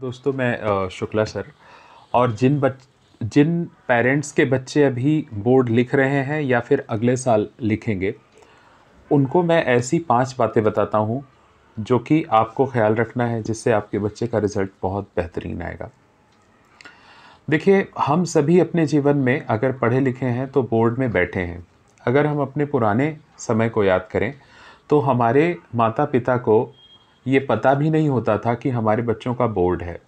दोस्तों मैं शुक्ला सर और जिन बच जिन पेरेंट्स के बच्चे अभी बोर्ड लिख रहे हैं या फिर अगले साल लिखेंगे उनको मैं ऐसी पांच बातें बताता हूँ जो कि आपको ख्याल रखना है जिससे आपके बच्चे का रिज़ल्ट बहुत बेहतरीन आएगा देखिए हम सभी अपने जीवन में अगर पढ़े लिखे हैं तो बोर्ड में बैठे हैं अगर हम अपने पुराने समय को याद करें तो हमारे माता पिता को ये पता भी नहीं होता था कि हमारे बच्चों का बोर्ड है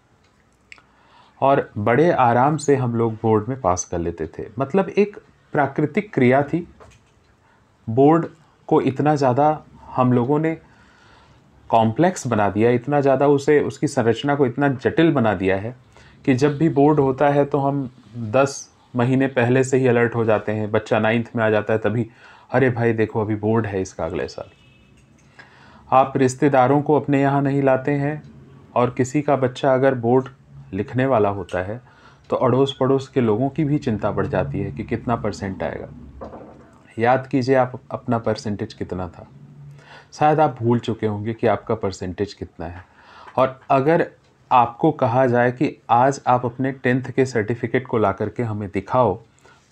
और बड़े आराम से हम लोग बोर्ड में पास कर लेते थे मतलब एक प्राकृतिक क्रिया थी बोर्ड को इतना ज़्यादा हम लोगों ने कॉम्प्लेक्स बना दिया इतना ज़्यादा उसे उसकी संरचना को इतना जटिल बना दिया है कि जब भी बोर्ड होता है तो हम दस महीने पहले से ही अलर्ट हो जाते हैं बच्चा नाइन्थ में आ जाता है तभी अरे भाई देखो अभी बोर्ड है इसका अगले साल आप रिश्तेदारों को अपने यहाँ नहीं लाते हैं और किसी का बच्चा अगर बोर्ड लिखने वाला होता है तो अड़ोस पड़ोस के लोगों की भी चिंता बढ़ जाती है कि कितना परसेंट आएगा याद कीजिए आप अपना परसेंटेज कितना था शायद आप भूल चुके होंगे कि आपका परसेंटेज कितना है और अगर आपको कहा जाए कि आज आप अपने टेंथ के सर्टिफिकेट को ला करके हमें दिखाओ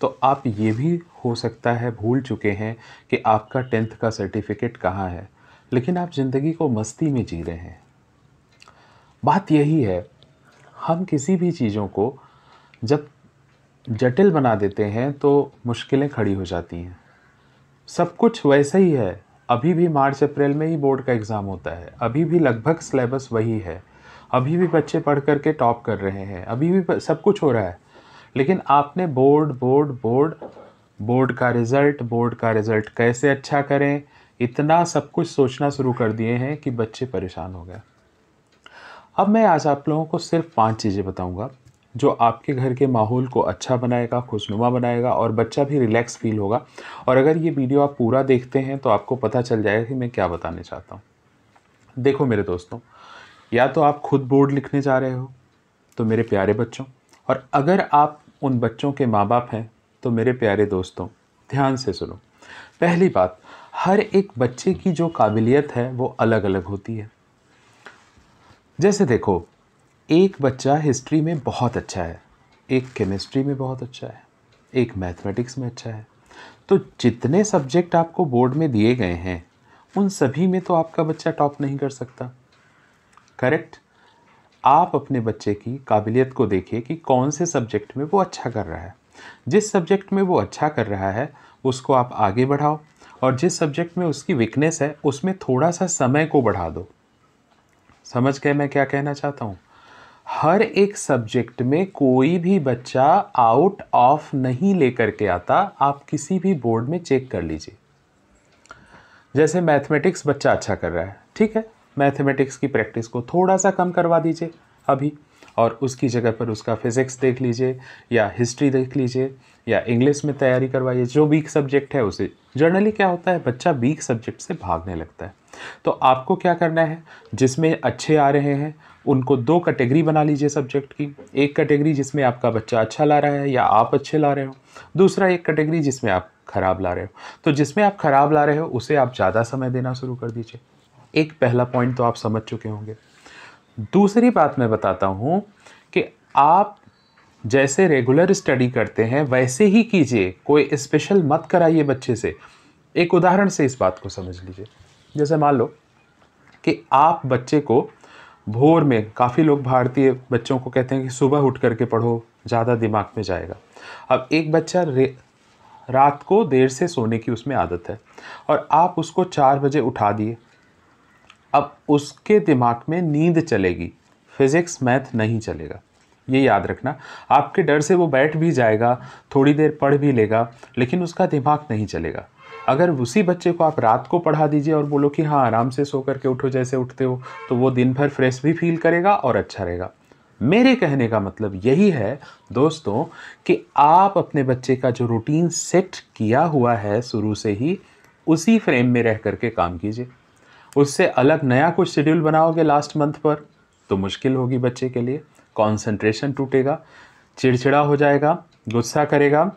तो आप ये भी हो सकता है भूल चुके हैं कि आपका टेंथ का सर्टिफिकेट कहाँ है लेकिन आप ज़िंदगी को मस्ती में जी रहे हैं बात यही है हम किसी भी चीज़ों को जब जटिल बना देते हैं तो मुश्किलें खड़ी हो जाती हैं सब कुछ वैसा ही है अभी भी मार्च अप्रैल में ही बोर्ड का एग्ज़ाम होता है अभी भी लगभग सिलेबस वही है अभी भी बच्चे पढ़ कर के टॉप कर रहे हैं अभी भी सब कुछ हो रहा है लेकिन आपने बोर्ड बोर्ड बोर्ड बोर्ड का रिज़ल्ट बोर्ड का रिज़ल्ट कैसे अच्छा करें इतना सब कुछ सोचना शुरू कर दिए हैं कि बच्चे परेशान हो गए अब मैं आज आप लोगों को सिर्फ पांच चीज़ें बताऊंगा जो आपके घर के माहौल को अच्छा बनाएगा खुशनुमा बनाएगा और बच्चा भी रिलैक्स फील होगा और अगर ये वीडियो आप पूरा देखते हैं तो आपको पता चल जाएगा कि मैं क्या बताने चाहता हूँ देखो मेरे दोस्तों या तो आप खुद बोर्ड लिखने जा रहे हो तो मेरे प्यारे बच्चों और अगर आप उन बच्चों के माँ बाप हैं तो मेरे प्यारे दोस्तों ध्यान से सुनो पहली बात हर एक बच्चे की जो काबिलियत है वो अलग अलग होती है जैसे देखो एक बच्चा हिस्ट्री में बहुत अच्छा है एक केमिस्ट्री में बहुत अच्छा है एक मैथमेटिक्स में अच्छा है तो जितने सब्जेक्ट आपको बोर्ड में दिए गए हैं उन सभी में तो आपका बच्चा टॉप नहीं कर सकता करेक्ट आप अपने बच्चे की काबिलियत को देखिए कि कौन से सब्जेक्ट में वो अच्छा कर रहा है जिस सब्जेक्ट में वो अच्छा कर रहा है उसको आप आगे बढ़ाओ और जिस सब्जेक्ट में उसकी वीकनेस है उसमें थोड़ा सा समय को बढ़ा दो समझ गए मैं क्या कहना चाहता हूँ हर एक सब्जेक्ट में कोई भी बच्चा आउट ऑफ नहीं लेकर के आता आप किसी भी बोर्ड में चेक कर लीजिए जैसे मैथमेटिक्स बच्चा अच्छा कर रहा है ठीक है मैथमेटिक्स की प्रैक्टिस को थोड़ा सा कम करवा दीजिए अभी और उसकी जगह पर उसका फिज़िक्स देख लीजिए या हिस्ट्री देख लीजिए या इंग्लिश में तैयारी करवाइए जो वीक सब्जेक्ट है उसे जर्नली क्या होता है बच्चा वीक सब्जेक्ट से भागने लगता है तो आपको क्या करना है जिसमें अच्छे आ रहे हैं उनको दो कैटेगरी बना लीजिए सब्जेक्ट की एक कैटेगरी जिसमें आपका बच्चा अच्छा ला रहा है या आप अच्छे ला रहे हो दूसरा एक कैटेगरी जिसमें आप ख़राब ला रहे हो तो जिसमें आप ख़राब ला रहे हो उसे आप ज़्यादा समय देना शुरू कर दीजिए एक पहला पॉइंट तो आप समझ चुके होंगे दूसरी बात मैं बताता हूँ कि आप जैसे रेगुलर स्टडी करते हैं वैसे ही कीजिए कोई स्पेशल मत कराइए बच्चे से एक उदाहरण से इस बात को समझ लीजिए जैसे मान लो कि आप बच्चे को भोर में काफ़ी लोग भारतीय बच्चों को कहते हैं कि सुबह उठ करके पढ़ो ज़्यादा दिमाग में जाएगा अब एक बच्चा रात को देर से सोने की उसमें आदत है और आप उसको चार बजे उठा दिए अब उसके दिमाग में नींद चलेगी फिज़िक्स मैथ नहीं चलेगा ये याद रखना आपके डर से वो बैठ भी जाएगा थोड़ी देर पढ़ भी लेगा लेकिन उसका दिमाग नहीं चलेगा अगर उसी बच्चे को आप रात को पढ़ा दीजिए और बोलो कि हाँ आराम से सो करके उठो जैसे उठते हो तो वो दिन भर फ्रेश भी फील करेगा और अच्छा रहेगा मेरे कहने का मतलब यही है दोस्तों कि आप अपने बच्चे का जो रूटीन सेट किया हुआ है शुरू से ही उसी फ्रेम में रह करके काम कीजिए उससे अलग नया कुछ शेड्यूल बनाओगे लास्ट मंथ पर तो मुश्किल होगी बच्चे के लिए कॉन्सेंट्रेशन टूटेगा चिड़चिड़ा हो जाएगा गुस्सा करेगा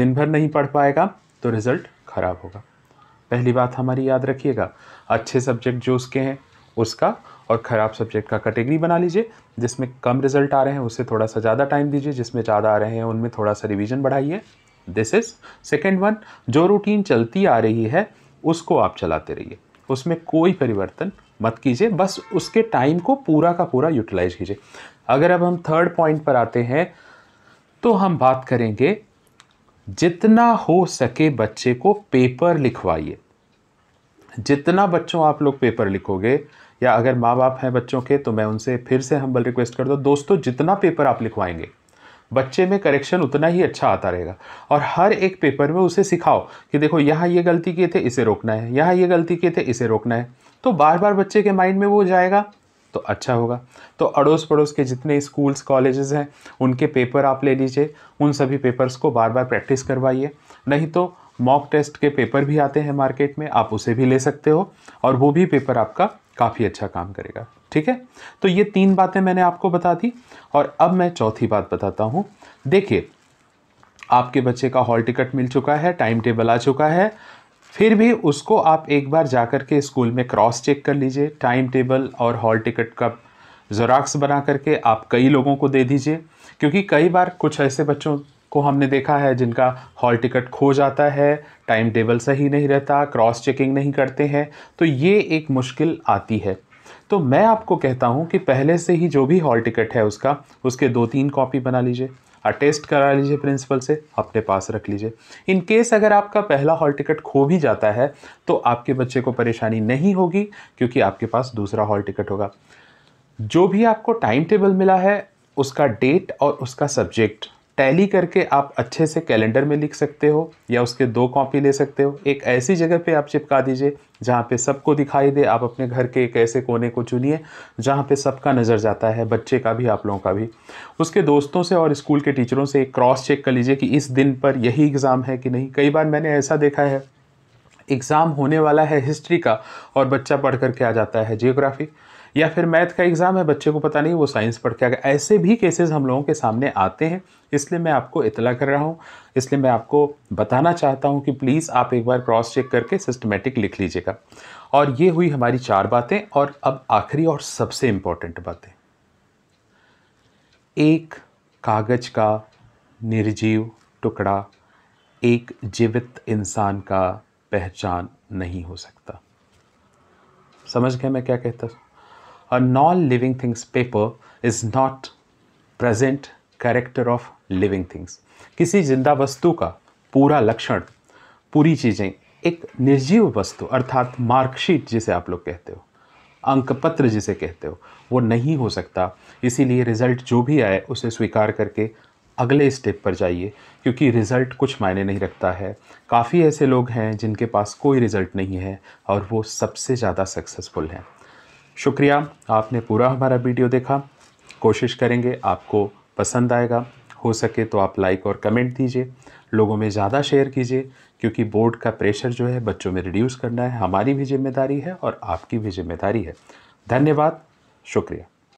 दिन भर नहीं पढ़ पाएगा तो रिज़ल्ट ख़राब होगा पहली बात हमारी याद रखिएगा अच्छे सब्जेक्ट जो उसके हैं उसका और ख़राब सब्जेक्ट का कैटेगरी बना लीजिए जिसमें कम रिजल्ट आ रहे हैं उससे थोड़ा सा ज़्यादा टाइम दीजिए जिसमें ज़्यादा आ रहे हैं उनमें थोड़ा सा रिविज़न बढ़ाइए दिस इज़ सेकेंड वन जो रूटीन चलती आ रही है उसको आप चलाते रहिए उसमें कोई परिवर्तन मत कीजिए बस उसके टाइम को पूरा का पूरा यूटिलाइज कीजिए अगर अब हम थर्ड पॉइंट पर आते हैं तो हम बात करेंगे जितना हो सके बच्चे को पेपर लिखवाइए जितना बच्चों आप लोग पेपर लिखोगे या अगर माँ बाप हैं बच्चों के तो मैं उनसे फिर से हम्बल रिक्वेस्ट कर दो दोस्तों जितना पेपर आप लिखवाएंगे बच्चे में करेक्शन उतना ही अच्छा आता रहेगा और हर एक पेपर में उसे सिखाओ कि देखो यहाँ ये गलती किए थे इसे रोकना है यहाँ ये गलती किए थे इसे रोकना है तो बार बार बच्चे के माइंड में वो जाएगा तो अच्छा होगा तो अड़ोस पड़ोस के जितने स्कूल्स कॉलेजेस हैं उनके पेपर आप ले लीजिए उन सभी पेपर्स को बार बार प्रैक्टिस करवाइए नहीं तो मॉक टेस्ट के पेपर भी आते हैं मार्केट में आप उसे भी ले सकते हो और वो भी पेपर आपका काफ़ी अच्छा काम करेगा ठीक है तो ये तीन बातें मैंने आपको बता दी और अब मैं चौथी बात बताता हूँ देखिए आपके बच्चे का हॉल टिकट मिल चुका है टाइम टेबल आ चुका है फिर भी उसको आप एक बार जा कर के स्कूल में क्रॉस चेक कर लीजिए टाइम टेबल और हॉल टिकट का जोराक्स बना करके आप कई लोगों को दे दीजिए क्योंकि कई बार कुछ ऐसे बच्चों को हमने देखा है जिनका हॉल टिकट खो जाता है टाइम टेबल सही नहीं रहता क्रॉस चेकिंग नहीं करते हैं तो ये एक मुश्किल आती है तो मैं आपको कहता हूँ कि पहले से ही जो भी हॉल टिकट है उसका उसके दो तीन कॉपी बना लीजिए अटेस्ट करा लीजिए प्रिंसिपल से अपने पास रख लीजिए इन केस अगर आपका पहला हॉल टिकट खो भी जाता है तो आपके बच्चे को परेशानी नहीं होगी क्योंकि आपके पास दूसरा हॉल टिकट होगा जो भी आपको टाइम टेबल मिला है उसका डेट और उसका सब्जेक्ट टैली करके आप अच्छे से कैलेंडर में लिख सकते हो या उसके दो कॉपी ले सकते हो एक ऐसी जगह पे आप चिपका दीजिए जहाँ पे सबको दिखाई दे आप अपने घर के एक ऐसे कोने को चुनिए जहाँ पे सबका नज़र जाता है बच्चे का भी आप लोगों का भी उसके दोस्तों से और स्कूल के टीचरों से एक क्रॉस चेक कर लीजिए कि इस दिन पर यही एग्ज़ाम है कि नहीं कई बार मैंने ऐसा देखा है एग्ज़ाम होने वाला है हिस्ट्री का और बच्चा पढ़ करके आ जाता है जियोग्राफी या फिर मैथ का एग्ज़ाम है बच्चे को पता नहीं वो साइंस पढ़ के आ गया ऐसे भी केसेस हम लोगों के सामने आते हैं इसलिए मैं आपको इतला कर रहा हूँ इसलिए मैं आपको बताना चाहता हूँ कि प्लीज़ आप एक बार क्रॉस चेक करके सिस्टमेटिक लिख लीजिएगा और ये हुई हमारी चार बातें और अब आखिरी और सबसे इम्पॉर्टेंट बातें एक कागज का निर्जीव टुकड़ा एक जीवित इंसान का पहचान नहीं हो सकता समझ गए मैं क्या कहता हूँ a non-living things paper is not present character of living things किसी जिंदा वस्तु का पूरा लक्षण पूरी चीज़ें एक निर्जीव वस्तु अर्थात मार्कशीट जिसे आप लोग कहते हो अंक पत्र जिसे कहते हो वो नहीं हो सकता इसीलिए रिज़ल्ट जो भी आए उसे स्वीकार करके अगले स्टेप पर जाइए क्योंकि रिज़ल्ट कुछ मायने नहीं रखता है काफ़ी ऐसे लोग हैं जिनके पास कोई रिज़ल्ट नहीं है और वो सबसे ज़्यादा सक्सेसफुल हैं शुक्रिया आपने पूरा हमारा वीडियो देखा कोशिश करेंगे आपको पसंद आएगा हो सके तो आप लाइक और कमेंट दीजिए लोगों में ज़्यादा शेयर कीजिए क्योंकि बोर्ड का प्रेशर जो है बच्चों में रिड्यूस करना है हमारी भी जिम्मेदारी है और आपकी भी जिम्मेदारी है धन्यवाद शुक्रिया